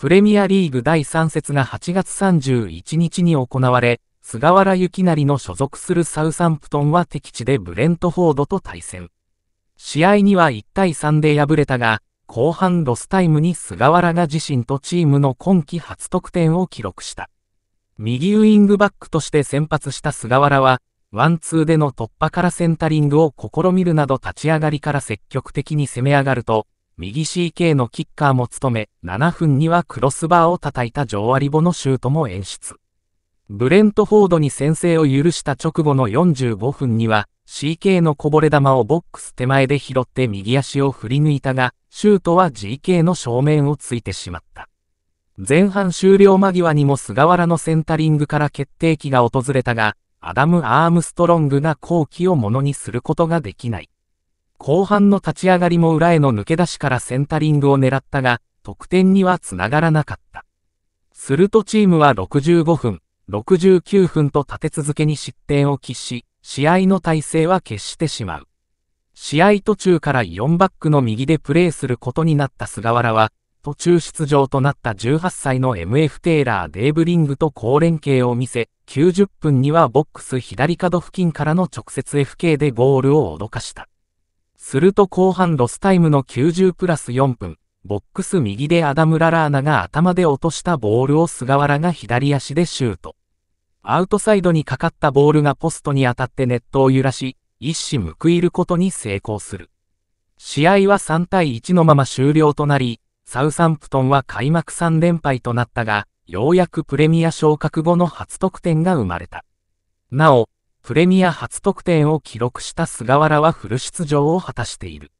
プレミアリーグ第3節が8月31日に行われ、菅原幸成の所属するサウサンプトンは敵地でブレントフォードと対戦。試合には1対3で敗れたが、後半ロスタイムに菅原が自身とチームの今季初得点を記録した。右ウイングバックとして先発した菅原は、ワンツーでの突破からセンタリングを試みるなど立ち上がりから積極的に攻め上がると、右 CK のキッカーも務め、7分にはクロスバーを叩いたジョアリボのシュートも演出。ブレントフォードに先制を許した直後の45分には、CK のこぼれ球をボックス手前で拾って右足を振り抜いたが、シュートは GK の正面をついてしまった。前半終了間際にも菅原のセンタリングから決定機が訪れたが、アダム・アームストロングが後期をものにすることができない。後半の立ち上がりも裏への抜け出しからセンタリングを狙ったが、得点にはつながらなかった。するとチームは65分、69分と立て続けに失点を喫し、試合の体勢は決してしまう。試合途中から4バックの右でプレーすることになった菅原は、途中出場となった18歳の MF テイラー・デーブリングと好連携を見せ、90分にはボックス左角付近からの直接 FK でゴールを脅かした。すると後半ロスタイムの90プラス4分、ボックス右でアダム・ララーナが頭で落としたボールを菅原が左足でシュート。アウトサイドにかかったボールがポストに当たってネットを揺らし、一矢報いることに成功する。試合は3対1のまま終了となり、サウサンプトンは開幕3連敗となったが、ようやくプレミア昇格後の初得点が生まれた。なお、プレミア初得点を記録した菅原はフル出場を果たしている。